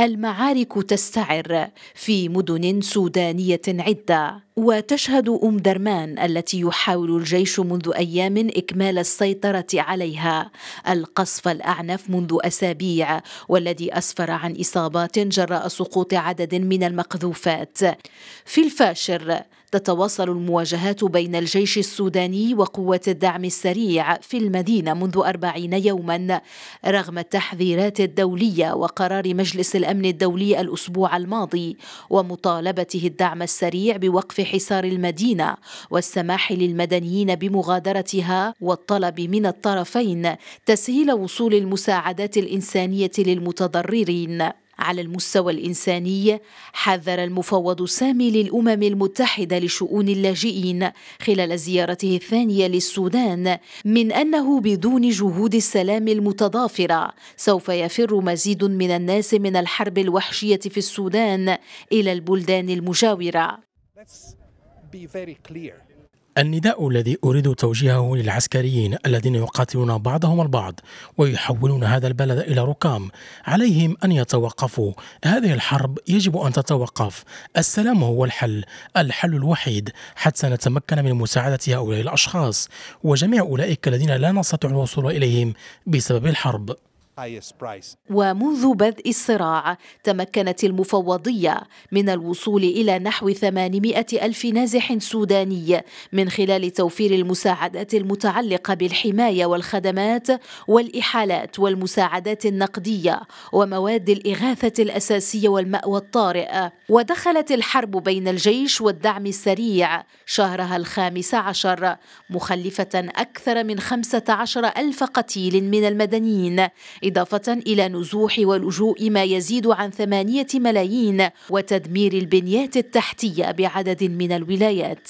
المعارك تستعر في مدن سودانيه عده وتشهد أم درمان التي يحاول الجيش منذ أيام إكمال السيطرة عليها القصف الأعنف منذ أسابيع والذي أسفر عن إصابات جراء سقوط عدد من المقذوفات في الفاشر تتواصل المواجهات بين الجيش السوداني وقوات الدعم السريع في المدينة منذ أربعين يوما رغم التحذيرات الدولية وقرار مجلس الأمن الدولي الأسبوع الماضي ومطالبته الدعم السريع بوقف حصار المدينة والسماح للمدنيين بمغادرتها والطلب من الطرفين تسهيل وصول المساعدات الإنسانية للمتضررين على المستوى الإنساني حذر المفوض السامي للأمم المتحدة لشؤون اللاجئين خلال زيارته الثانية للسودان من أنه بدون جهود السلام المتضافرة سوف يفر مزيد من الناس من الحرب الوحشية في السودان إلى البلدان المجاورة النداء الذي أريد توجيهه للعسكريين الذين يقاتلون بعضهم البعض ويحولون هذا البلد إلى ركام عليهم أن يتوقفوا هذه الحرب يجب أن تتوقف السلام هو الحل الحل الوحيد حتى نتمكن من مساعدة هؤلاء الأشخاص وجميع أولئك الذين لا نستطيع الوصول إليهم بسبب الحرب ومنذ بدء الصراع تمكنت المفوضية من الوصول إلى نحو 800 ألف نازح سوداني من خلال توفير المساعدات المتعلقة بالحماية والخدمات والإحالات والمساعدات النقدية ومواد الإغاثة الأساسية والمأوى الطارئ ودخلت الحرب بين الجيش والدعم السريع شهرها الخامس عشر مخلفة أكثر من 15 ألف قتيل من المدنيين إضافة إلى نزوح ولجوء ما يزيد عن ثمانية ملايين وتدمير البنيات التحتية بعدد من الولايات